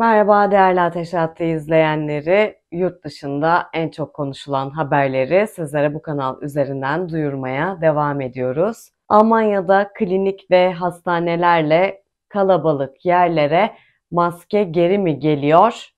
Merhaba değerli Ateş Hattı izleyenleri. Yurt dışında en çok konuşulan haberleri sizlere bu kanal üzerinden duyurmaya devam ediyoruz. Almanya'da klinik ve hastanelerle kalabalık yerlere maske geri mi geliyor?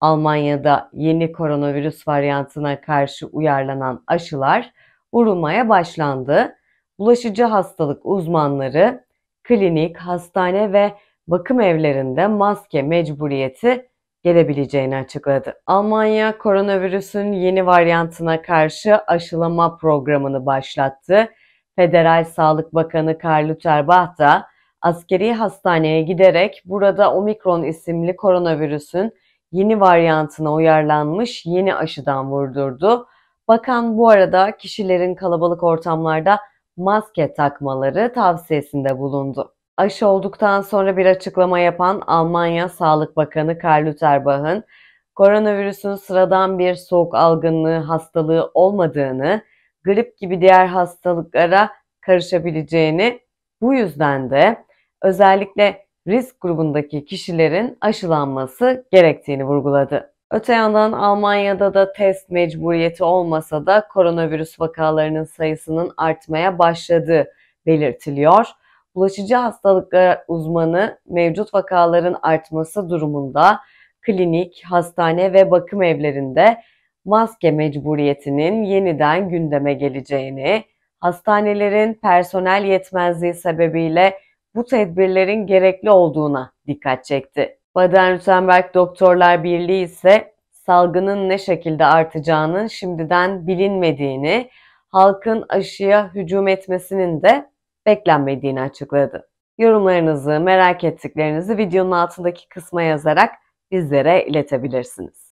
Almanya'da yeni koronavirüs varyantına karşı uyarlanan aşılar vurulmaya başlandı. Bulaşıcı hastalık uzmanları klinik, hastane ve bakım evlerinde maske mecburiyeti gelebileceğini açıkladı. Almanya koronavirüsün yeni varyantına karşı aşılama programını başlattı. Federal Sağlık Bakanı Karl Lutherbach da askeri hastaneye giderek burada omikron isimli koronavirüsün yeni varyantına uyarlanmış yeni aşıdan vurdurdu. Bakan bu arada kişilerin kalabalık ortamlarda maske takmaları tavsiyesinde bulundu. Aşı olduktan sonra bir açıklama yapan Almanya Sağlık Bakanı Karl Lauterbach'ın koronavirüsün sıradan bir soğuk algınlığı hastalığı olmadığını, grip gibi diğer hastalıklara karışabileceğini, bu yüzden de özellikle risk grubundaki kişilerin aşılanması gerektiğini vurguladı. Öte yandan Almanya'da da test mecburiyeti olmasa da koronavirüs vakalarının sayısının artmaya başladığı belirtiliyor bulaşıcı hastalıklar uzmanı mevcut vakaların artması durumunda klinik, hastane ve bakım evlerinde maske mecburiyetinin yeniden gündeme geleceğini, hastanelerin personel yetmezliği sebebiyle bu tedbirlerin gerekli olduğuna dikkat çekti. Baden-Württemberg Doktorlar Birliği ise salgının ne şekilde artacağının şimdiden bilinmediğini, halkın aşıya hücum etmesinin de beklenmediğini açıkladı. Yorumlarınızı, merak ettiklerinizi videonun altındaki kısma yazarak bizlere iletebilirsiniz.